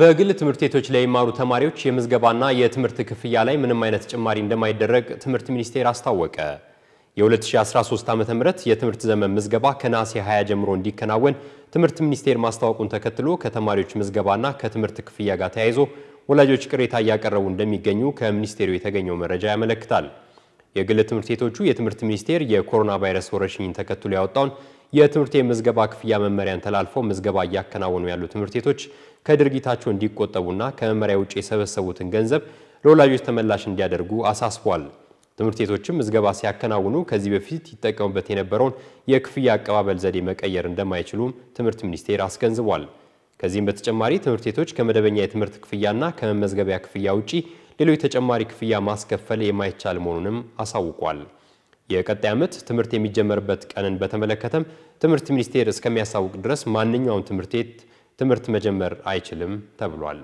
በግል ትምህርት ቤቶች ላይ የሚማሩ ተማሪዎች የምዝገባና የትምህርት ክፍያ ላይ ምንም አይነት ጭማሪ እንደማይደረግ ትምህርት ሚኒስቴር አስታወቀ። የ2013 ም የትምህርት ዘመን ምዝገባ ከነሐሴ 20 ጀምሮ እንዲከናወን ትምህርት ሚኒስቴር ማስታወቁን ተከትሎ ከተማሪዎች ምዝገባና ከትምህርት ክፍያ ጋር ተያይዞ ወላጆች ቅሬታ እያቀረቡ እንደሚገኙ ከሚኒስቴሩ የተገኘው መረጃ ያመለክታል። የግል ትምህርት ቤቶቹ የትምህርት ሚኒስቴር የኮሮና ቫይረስ ወረርሽኝን ተከትሎ ያወጣውን የትምህርት የምዝገባ ክፍያ መመሪያን ተላልፎ ምዝገባ እያከናወኑ ያሉ ትምህርት ቤቶች ከድርጊታቸው እንዲቆጠቡና ከመመሪያ ውጭ የሰበሰቡትን ገንዘብ ለወላጆች ተመላሽ እንዲያደርጉ አሳስቧል። ትምህርት ቤቶችም ምዝገባ ሲያከናውኑ ከዚህ በፊት ይጠቀሙበት የነበረውን የክፍያ አቀባበል ዘዴ መቀየር እንደማይችሉም ትምህርት ሚኒስቴር አስገንዝቧል። ከዚህም በተጨማሪ ትምህርት ቤቶች ከመደበኛ የትምህርት ክፍያና ከመመዝገቢያ ክፍያ ውጪ ሌሎች ተጨማሪ ክፍያ ማስከፈል የማይቻል መሆኑንም አሳውቋል። የቀጣይ ዓመት ትምህርት የሚጀመርበት ቀንን በተመለከተም ትምህርት ሚኒስቴር እስከሚያሳውቅ ድረስ ማንኛውም ትምህርት ቤት ትምህርት መጀመር አይችልም ተብሏል።